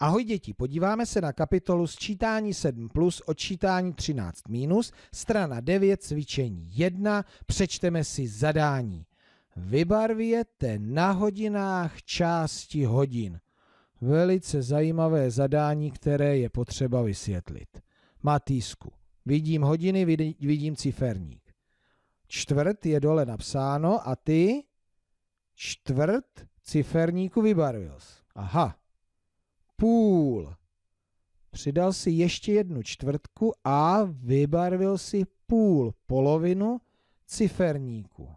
Ahoj děti, podíváme se na kapitolu sčítání 7 plus, odčítání 13 minus, strana 9, cvičení 1, přečteme si zadání. Vybarvěte na hodinách části hodin. Velice zajímavé zadání, které je potřeba vysvětlit. Matýsku, vidím hodiny, vidím ciferník. Čtvrt je dole napsáno a ty čtvrt ciferníku vybarvil. Aha, půl. Přidal si ještě jednu čtvrtku a vybarvil si půl polovinu ciferníku.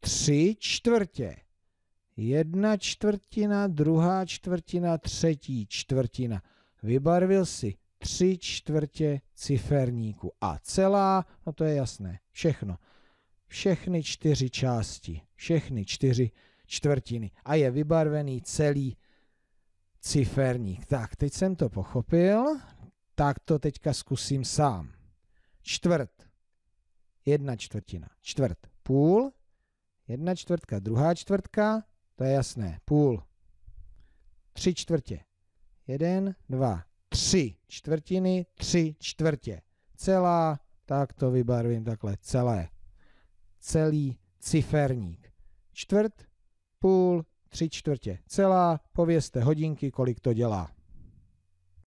Tři čtvrtě. Jedna čtvrtina, druhá čtvrtina, třetí čtvrtina. Vybarvil si tři čtvrtě ciferníku. A celá, no to je jasné, všechno. Všechny čtyři části, všechny čtyři čtvrtiny. A je vybarvený celý ciferník. Tak, teď jsem to pochopil, tak to teďka zkusím sám. Čtvrt, jedna čtvrtina, čtvrt, půl, jedna čtvrtka, druhá čtvrtka, to je jasné, půl, tři čtvrtě, jeden, dva, tři čtvrtiny, tři čtvrtě, celá, tak to vybarvím takhle, celé, celý ciferník, čtvrt, půl, tři čtvrtě celá, povězte hodinky, kolik to dělá.